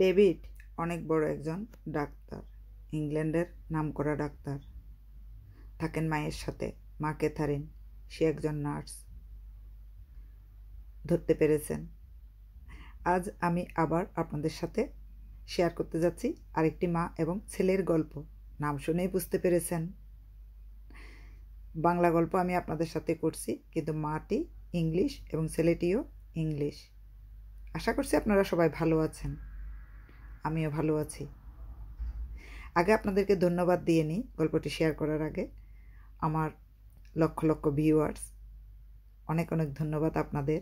David অনেক বড় একজন ডাক্তার ইংল্যান্ডের নামকরা ডাক্তার থাকেন মায়ের সাথে মা ক্যাথারিন সে একজন নার্স ধরতে পেরেছেন আজ আমি আবার আপনাদের সাথে শেয়ার করতে যাচ্ছি আরেকটি মা এবং ছেলের গল্প নাম শুনেই বুঝতে পেরেছেন বাংলা গল্প আমি আপনাদের সাথে করছি কিন্তু মাটি ইংলিশ এবং ছেলেটিও ইংলিশ আশা করছি আপনারা সবাই ভালো আছেন আমিও ভালো আছি আগে আপনাদেরকে ধন্যবাদ দিয়ে নিই গল্পটি শেয়ার করার আগে আমার লক্ষ লক্ষ ভিউয়ার্স অনেক অনেক ধন্যবাদ আপনাদের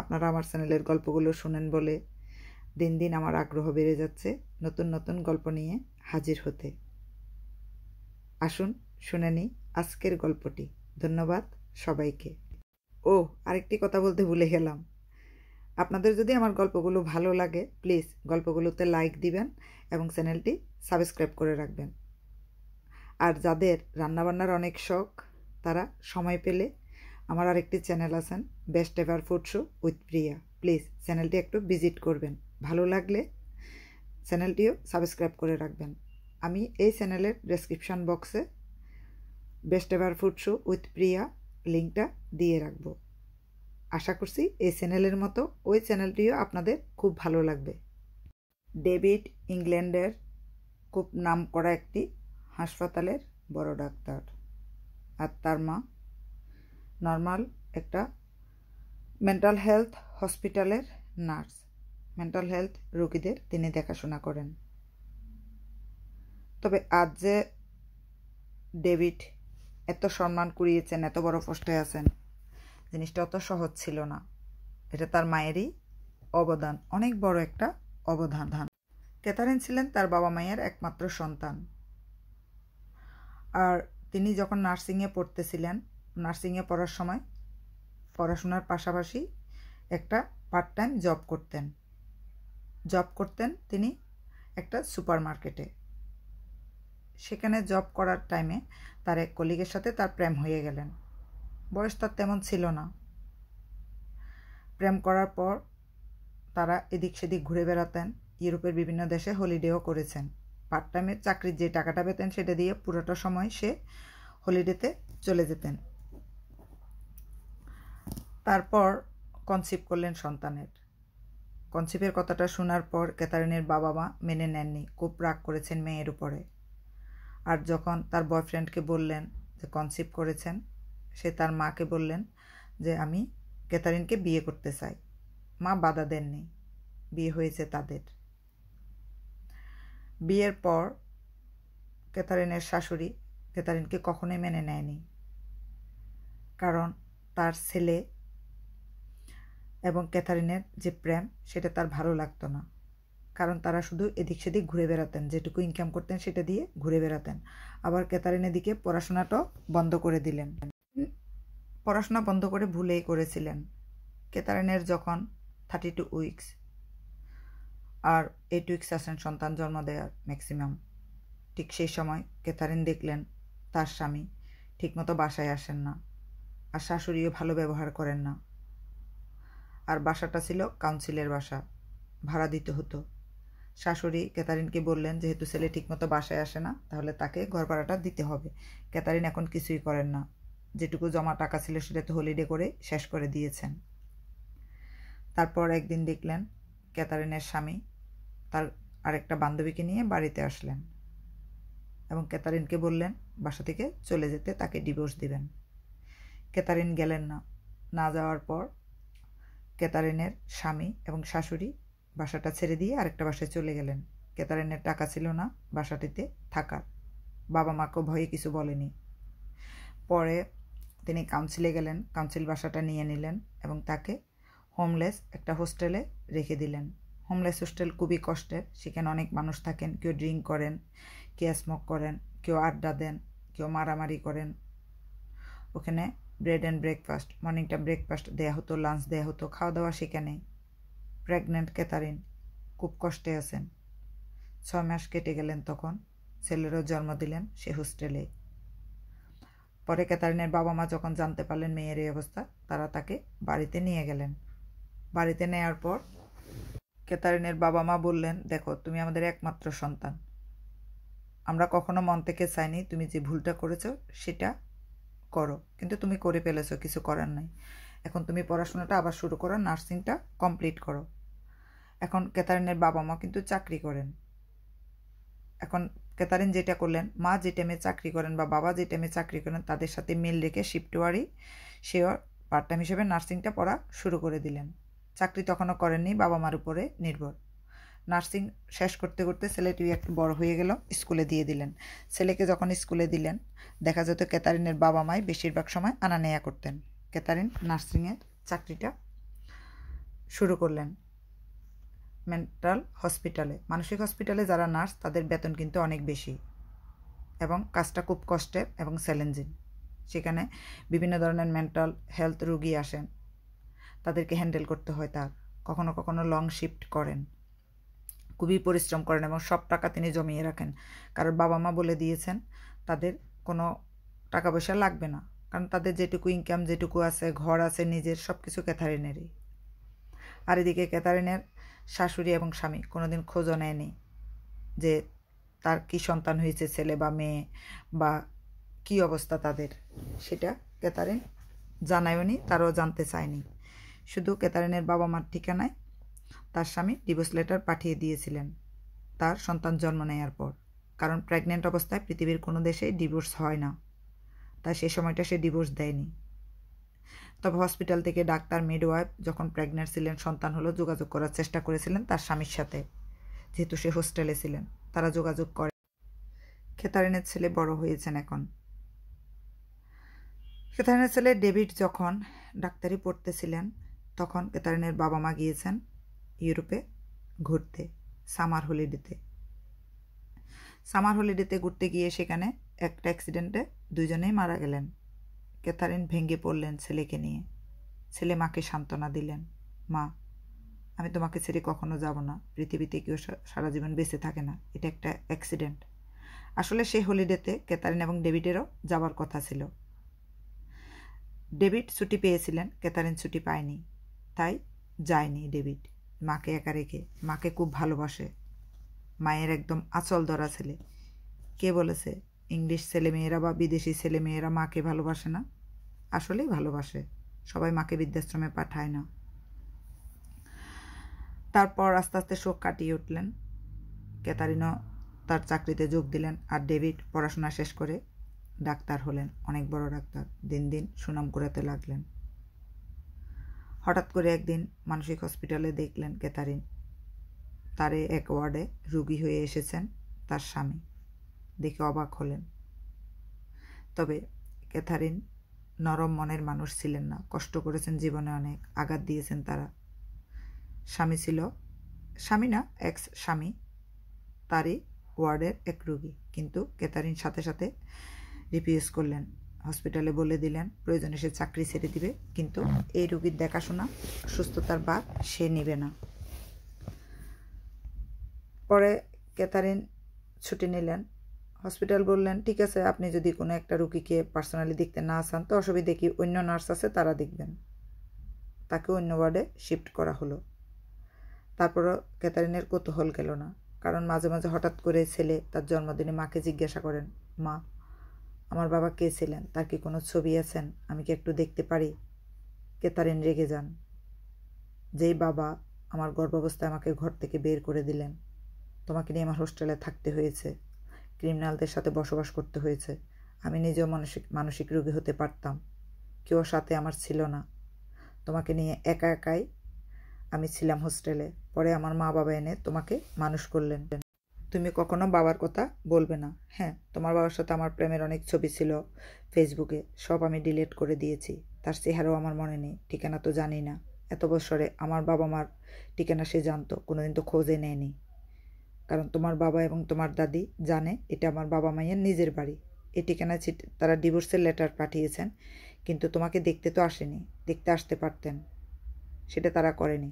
আপনারা আমার চ্যানেলের গল্পগুলো শুনেন বলে দিন দিন আমার আগ্রহ বেড়ে যাচ্ছে নতুন নতুন গল্প নিয়ে হাজির হতে আসুন শুনে নিই আজকের গল্পটি ধন্যবাদ সবাইকে ও আরেকটি কথা বলতে ভুলে গেলাম আপনাদের যদি আমার গল্পগুলো ভালো লাগে প্লিজ গল্পগুলোতে লাইক দিবেন এবং চ্যানেলটি সাবস্ক্রাইব করে রাখবেন আর যাদের রান্নাবান্নার অনেক শখ তারা সময় পেলে আমার আরেকটি চ্যানেল আছেন best ever food show with Priya please চ্যানেলটি একটু ভিজিট করবেন ভালো লাগলে চ্যানেলটিও সাবস্ক্রাইব করে রাখবেন আমি এই চ্যানেলের ডেসক্রিপশান বক্সে best ever food show with Priya লিঙ্কটা দিয়ে রাখবো আশা করছি এই চ্যানেলের মতো ওই চ্যানেলটিও আপনাদের খুব ভালো লাগবে ডেভিড ইংল্যান্ডের খুব নাম করা একটি হাসপাতালের বড় ডাক্তার আর তার মা নর্মাল একটা মেন্টাল হেলথ হসপিটালের নার্স মেন্টাল হেলথ রোগীদের তিনি দেখাশোনা করেন তবে আজ যে ডেভিড এত সম্মান কুড়িয়েছেন এত বড় কষ্টে আছেন জিনিসটা অত সহজ ছিল না এটা তার মায়েরই অবদান অনেক বড় একটা অবদান ক্যাথারিন ছিলেন তার বাবা মায়ের একমাত্র সন্তান আর তিনি যখন নার্সিংয়ে পড়তেছিলেন নার্সিংয়ে পড়ার সময় পড়াশোনার পাশাপাশি একটা পার্ট টাইম জব করতেন জব করতেন তিনি একটা সুপার মার্কেটে সেখানে জব করার টাইমে তার এক কলিগের সাথে তার প্রেম হয়ে গেলেন বয়স তার তেমন ছিল না প্রেম করার পর তারা এদিক সেদিক ঘুরে বেড়াতেন ইউরোপের বিভিন্ন দেশে হলিডেও করেছেন পার্ট টাইমে চাকরির যে টাকাটা পেতেন সেটা দিয়ে পুরোটা সময় সে হলিডেতে চলে যেতেন তারপর কনসিভ করলেন সন্তানের কনসিপের কথাটা শোনার পর ক্যাথারিনের বাবা মা মেনে নেননি খুব রাগ করেছেন মেয়ের উপরে আর যখন তার বয়ফ্রেন্ডকে বললেন যে কনসিভ করেছেন সে তার মাকে বললেন যে আমি ক্যাথারিনকে বিয়ে করতে চাই মা বাধা দেননি বিয়ে হয়েছে তাদের বিয়ের পর ক্যাথারিনের শাশুড়ি ক্যাথারিনকে কখনোই মেনে নেয়নি কারণ তার ছেলে এবং ক্যাথারিনের যে প্রেম সেটা তার ভালো লাগতো না কারণ তারা শুধু এদিক সেদিক ঘুরে বেড়াতেন যেটুকু ইনকাম করতেন সেটা দিয়ে ঘুরে বেড়াতেন আবার ক্যাথারিনের দিকে পড়াশোনাটাও বন্ধ করে দিলেন পড়াশোনা বন্ধ করে ভুলেই করেছিলেন কেতারেনের যখন থার্টি টু উইকস আর এইট উইকস আসেন সন্তান জন্ম দেওয়ার ম্যাক্সিমাম ঠিক সেই সময় কেতারেন দেখলেন তার স্বামী ঠিকমতো বাসায় আসেন না আর শাশুড়িও ভালো ব্যবহার করেন না আর বাসাটা ছিল কাউন্সিলের বাসা ভাড়া দিতে হতো শাশুড়ি ক্যাথারিনকে বললেন যেহেতু ছেলে ঠিকমতো বাসায় আসে না তাহলে তাকে ঘর ভাড়াটা দিতে হবে ক্যাথারিন এখন কিছুই করেন না যেটুকু জমা টাকা ছিল সেটা তো হলিডে করে শেষ করে দিয়েছেন তারপর একদিন দেখলেন ক্যাতারিনের স্বামী তার আরেকটা বান্ধবীকে নিয়ে বাড়িতে আসলেন এবং ক্যাতারিনকে বললেন বাসা থেকে চলে যেতে তাকে ডিভোর্স দিবেন ক্যাতারিন গেলেন না না যাওয়ার পর ক্যাতারিনের স্বামী এবং শাশুড়ি বাসাটা ছেড়ে দিয়ে আরেকটা বাসায় চলে গেলেন ক্যাতারিনের টাকা ছিল না বাসাটিতে থাকার বাবা মাকেও ভয়ে কিছু বলেনি পরে তিনি কাউন্সিলে গেলেন কাউন্সিল বাসাটা নিয়ে নিলেন এবং তাকে হোমলেস একটা হোস্টেলে রেখে দিলেন হোমলেস হোস্টেল খুবই কষ্টের সেখানে অনেক মানুষ থাকেন কেউ ড্রিঙ্ক করেন কেউ স্মোক করেন কেউ আড্ডা দেন কেউ মারামারি করেন ওখানে ব্রেড অ্যান্ড ব্রেকফাস্ট মর্নিংটা ব্রেকফাস্ট দেয়া হতো লাঞ্চ দেয়া হতো খাওয়া দাওয়া সেখানে প্রেগনেন্ট ক্যাতারিন খুব কষ্টে আছেন ছয় মাস কেটে গেলেন তখন ছেলেরও জন্ম দিলেন সে হোস্টেলেই পরে ক্যাথারিনের বাবা মা যখন জানতে পারলেন মেয়ের এই অবস্থা তারা তাকে বাড়িতে নিয়ে গেলেন বাড়িতে নেয়ার পর ক্যাথারিনের বাবা মা বললেন দেখো তুমি আমাদের একমাত্র সন্তান আমরা কখনো মন থেকে চাইনি তুমি যে ভুলটা করেছো সেটা করো কিন্তু তুমি করে ফেলেছো কিছু করার নাই এখন তুমি পড়াশোনাটা আবার শুরু করো নার্সিংটা কমপ্লিট করো এখন ক্যাথারিনের বাবা মা কিন্তু চাকরি করেন এখন ক্যাথারিন যেটা করলেন মা যে টাইমে চাকরি করেন বা বাবা যে টাইমে চাকরি করেন তাদের সাথে মিল রেখে শিফট ওয়ারি সে পার্ট টাইম হিসেবে নার্সিংটা পড়া শুরু করে দিলেন চাকরি তখনও করেননি বাবা মার উপরে নির্ভর নার্সিং শেষ করতে করতে ছেলেটি একটু বড় হয়ে গেল স্কুলে দিয়ে দিলেন ছেলেকে যখন স্কুলে দিলেন দেখা যেত ক্যাতারিনের বাবা মাই বেশিরভাগ সময় আনা নেয়া করতেন ক্যাতারিন নার্সিংয়ের চাকরিটা শুরু করলেন মেন্টাল হসপিটালে মানসিক হসপিটালে যারা নার্স তাদের বেতন কিন্তু অনেক বেশি এবং কাজটা খুব কষ্টের এবং চ্যালেঞ্জিং সেখানে বিভিন্ন ধরনের মেন্টাল হেলথ রুগী আসেন তাদেরকে হ্যান্ডেল করতে হয় তার কখনো কখনো লং শিফট করেন খুবই পরিশ্রম করেন এবং সব টাকা তিনি জমিয়ে রাখেন কারণ বাবা মা বলে দিয়েছেন তাদের কোনো টাকা পয়সা লাগবে না কারণ তাদের যেটুকু ইনকাম যেটুকু আছে ঘর আছে নিজের সব কিছু ক্যাথারিনেরই আর এদিকে ক্যাথারিনের শাশুড়ি এবং স্বামী কোনোদিন খোঁজও নেয়নি যে তার কি সন্তান হয়েছে ছেলে বা মেয়ে বা কি অবস্থা তাদের সেটা ক্যাতারিন নি তারাও জানতে চায়নি শুধু ক্যাতারিনের বাবা মার ঠিকানায় তার স্বামী ডিভোর্স লেটার পাঠিয়ে দিয়েছিলেন তার সন্তান জন্ম নেয়ার পর কারণ প্রেগনেন্ট অবস্থায় পৃথিবীর কোনো দেশেই ডিভোর্স হয় না তাই সে সময়টা সে ডিভোর্স দেয়নি তবে হসপিটাল থেকে ডাক্তার মিডওয়াইফ যখন প্রেগনেন্ট ছিলেন সন্তান হলো যোগাযোগ করার চেষ্টা করেছিলেন তার স্বামীর সাথে যেহেতু সে হোস্টেলে ছিলেন তারা যোগাযোগ করে খেতারিনের ছেলে বড় হয়েছেন এখন কেতারিনের ছেলে ডেভিড যখন ডাক্তারি পড়তেছিলেন তখন খেতারিনের বাবা মা গিয়েছেন ইউরোপে ঘুরতে সামার হলিডেতে সামার হলিডেতে ঘুরতে গিয়ে সেখানে একটা অ্যাক্সিডেন্টে দুজনেই মারা গেলেন ক্যাথারিন ভেঙে পড়লেন ছেলেকে নিয়ে ছেলে মাকে সান্ত্বনা দিলেন মা আমি তোমাকে ছেড়ে কখনো যাব না পৃথিবীতে কেউ সারা জীবন বেঁচে থাকে না এটা একটা অ্যাক্সিডেন্ট আসলে সেই হলিডেতে ক্যাথারিন এবং ডেভিডেরও যাওয়ার কথা ছিল ডেভিড ছুটি পেয়েছিলেন ক্যাথারিন ছুটি পায়নি তাই যায়নি ডেভিড মাকে একা রেখে মাকে খুব ভালোবাসে মায়ের একদম আচল ধরা ছেলে কে বলেছে ইংলিশ ছেলেমেয়েরা বা বিদেশি ছেলেমেয়েরা মাকে ভালোবাসে না আসলেই ভালোবাসে সবাই মাকে বৃদ্ধাশ্রমে পাঠায় না তারপর আস্তে আস্তে শোক কাটিয়ে উঠলেন ক্যাতারিনও তার চাকরিতে যোগ দিলেন আর ডেভিড পড়াশোনা শেষ করে ডাক্তার হলেন অনেক বড় ডাক্তার দিন দিন সুনাম কুড়াতে লাগলেন হঠাৎ করে একদিন মানসিক হসপিটালে দেখলেন ক্যাতারিন তারে এক ওয়ার্ডে রুগী হয়ে এসেছেন তার স্বামী দেখে অবাক হলেন তবে ক্যাথারিন নরম মনের মানুষ ছিলেন না কষ্ট করেছেন জীবনে অনেক আঘাত দিয়েছেন তারা স্বামী ছিল স্বামী না এক্স স্বামী তারই ওয়ার্ডের এক রুগী কিন্তু ক্যাথারিন সাথে সাথে রিপিউজ করলেন হসপিটালে বলে দিলেন প্রয়োজনে সে চাকরি ছেড়ে দিবে কিন্তু এই রুগীর দেখাশোনা সুস্থতার বাদ সে নেবে না পরে ক্যাথারিন ছুটি নিলেন হসপিটাল বললেন ঠিক আছে আপনি যদি কোনো একটা রুগীকে পার্সোনালি দেখতে না চান তো অসুবিধে কি অন্য নার্স আছে তারা দেখবেন তাকে অন্য ওয়ার্ডে শিফট করা হলো তারপরও ক্যাথারিনের কৌতূহল গেল না কারণ মাঝে মাঝে হঠাৎ করে ছেলে তার জন্মদিনে মাকে জিজ্ঞাসা করেন মা আমার বাবা কে ছিলেন তার কি কোনো ছবি আছেন আমি কি একটু দেখতে পারি কেতারিন রেগে যান যেই বাবা আমার গর্ভাবস্থায় আমাকে ঘর থেকে বের করে দিলেন তোমাকে নিয়ে আমার হোস্টেলে থাকতে হয়েছে ক্রিমিনালদের সাথে বসবাস করতে হয়েছে আমি নিজেও মানসিক মানসিক রোগী হতে পারতাম কেউ সাথে আমার ছিল না তোমাকে নিয়ে একা একাই আমি ছিলাম হোস্টেলে পরে আমার মা বাবা এনে তোমাকে মানুষ করলেন তুমি কখনো বাবার কথা বলবে না হ্যাঁ তোমার বাবার সাথে আমার প্রেমের অনেক ছবি ছিল ফেসবুকে সব আমি ডিলিট করে দিয়েছি তার চেহারাও আমার মনে নেই ঠিকানা তো জানি না এত বছরে আমার বাবা মার ঠিকানা সে জানতো কোনোদিন তো খোঁজে নেয়নি কারণ তোমার বাবা এবং তোমার দাদি জানে এটা আমার বাবা মায়ের নিজের বাড়ি এ ঠিকানা তারা ডিভোর্সের লেটার পাঠিয়েছেন কিন্তু তোমাকে দেখতে তো আসেনি দেখতে আসতে পারতেন সেটা তারা করেনি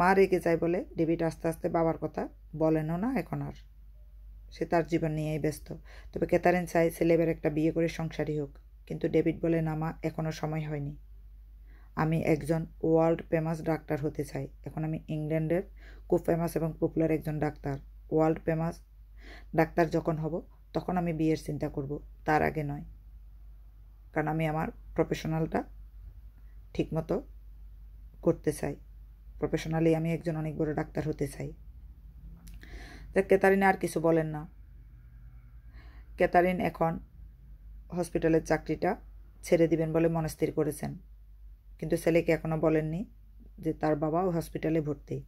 মা রেগে যায় বলে ডেভিড আস্তে আস্তে বাবার কথা বলেনও না এখন আর সে তার জীবন নিয়েই ব্যস্ত তবে ক্যাথারিন চায় ছেলেবের একটা বিয়ে করে সংসারই হোক কিন্তু ডেভিড বলে না মা এখনও সময় হয়নি আমি একজন ওয়ার্ল্ড ফেমাস ডাক্তার হতে চাই এখন আমি ইংল্যান্ডের খুব ফেমাস এবং পপুলার একজন ডাক্তার ওয়ার্ল্ড ফেমাস ডাক্তার যখন হব তখন আমি বিয়ের চিন্তা করব তার আগে নয় কারণ আমি আমার প্রফেশনালটা ঠিকমতো করতে চাই প্রফেশনালি আমি একজন অনেক বড় ডাক্তার হতে চাই তা কেতারিনা আর কিছু বলেন না কেতারিন এখন হসপিটালের চাকরিটা ছেড়ে দিবেন বলে মনস্থির করেছেন কিন্তু ছেলেকে এখনও বলেননি যে তার বাবাও হসপিটালে ভর্তি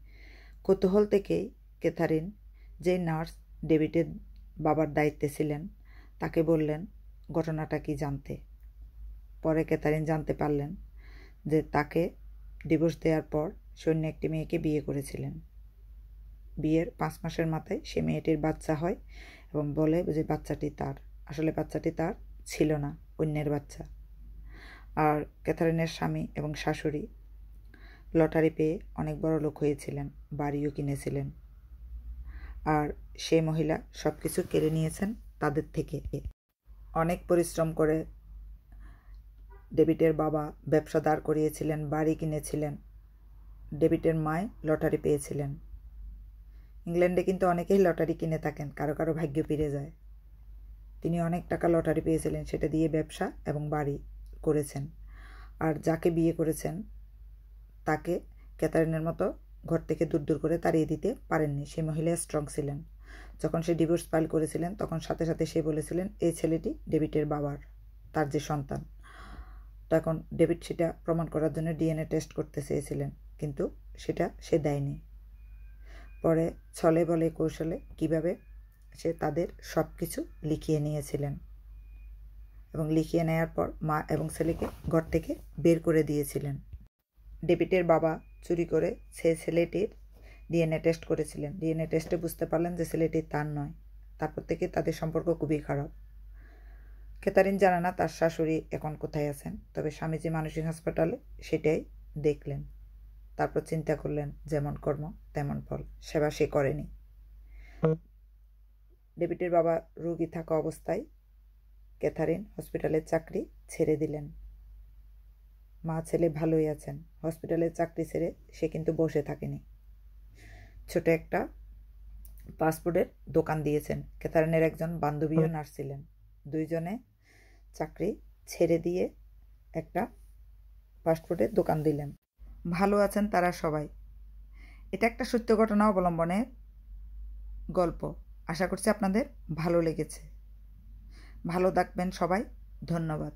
কৌতূহল থেকে ক্যাথারিন যে নার্স ডেভিডের বাবার দায়িত্বে ছিলেন তাকে বললেন ঘটনাটা কি জানতে পরে ক্যাথারিন জানতে পারলেন যে তাকে ডিভোর্স দেওয়ার পর সৈন্য একটি মেয়েকে বিয়ে করেছিলেন বিয়ের পাঁচ মাসের মাথায় সে মেয়েটির বাচ্চা হয় এবং বলে যে বাচ্চাটি তার আসলে বাচ্চাটি তার ছিল না অন্যের বাচ্চা আর ক্যাথারিনের স্বামী এবং শাশুড়ি লটারি পেয়ে অনেক বড় লোক হয়েছিলেন বাড়িও কিনেছিলেন আর সেই মহিলা সব কিছু কেড়ে নিয়েছেন তাদের থেকে অনেক পরিশ্রম করে ডেবিটের বাবা ব্যবসা দাঁড় করিয়েছিলেন বাড়ি কিনেছিলেন ডেবিটের মায় লটারি পেয়েছিলেন ইংল্যান্ডে কিন্তু অনেকেই লটারি কিনে থাকেন কারো কারো ভাগ্য ফিরে যায় তিনি অনেক টাকা লটারি পেয়েছিলেন সেটা দিয়ে ব্যবসা এবং বাড়ি করেছেন আর যাকে বিয়ে করেছেন তাকে ক্যাথারিনের মতো ঘর থেকে দূর দূর করে তাড়িয়ে দিতে পারেননি সেই মহিলা স্ট্রং ছিলেন যখন সে ডিভোর্স ফাইল করেছিলেন তখন সাথে সাথে সে বলেছিলেন এই ছেলেটি ডেভিডের বাবার তার যে সন্তান তখন ডেভিড সেটা প্রমাণ করার জন্য ডিএনএ টেস্ট করতে চেয়েছিলেন কিন্তু সেটা সে দেয়নি পরে ছলে বলে কৌশলে কিভাবে সে তাদের সব কিছু লিখিয়ে নিয়েছিলেন এবং লিখিয়ে নেয়ার পর মা এবং ছেলেকে ঘর থেকে বের করে দিয়েছিলেন ডেভিডের বাবা চুরি করে সেই ছেলেটির ডিএনএ টেস্ট করেছিলেন ডিএনএ টেস্টে বুঝতে পারলেন যে ছেলেটি তার নয় তারপর থেকে তাদের সম্পর্ক খুবই খারাপ কেতারিন জানা না তার শাশুড়ি এখন কোথায় আছেন তবে স্বামীজি মানসিক হাসপাতালে সেটাই দেখলেন তারপর চিন্তা করলেন যেমন কর্ম তেমন ফল সেবা সে করেনি ডেভিডের বাবা রুগী থাকা অবস্থায় ক্যাথারিন হসপিটালের চাকরি ছেড়ে দিলেন মা ছেলে ভালোই আছেন হসপিটালের চাকরি ছেড়ে সে কিন্তু বসে থাকেনি ছোট একটা পাসপোর্টের দোকান দিয়েছেন ক্যাথারিনের একজন বান্ধবীও নার্স ছিলেন দুইজনে চাকরি ছেড়ে দিয়ে একটা পাসপোর্টের দোকান দিলেন ভালো আছেন তারা সবাই এটা একটা সত্য ঘটনা অবলম্বনের গল্প আশা করছি আপনাদের ভালো লেগেছে ভালো থাকবেন সবাই ধন্যবাদ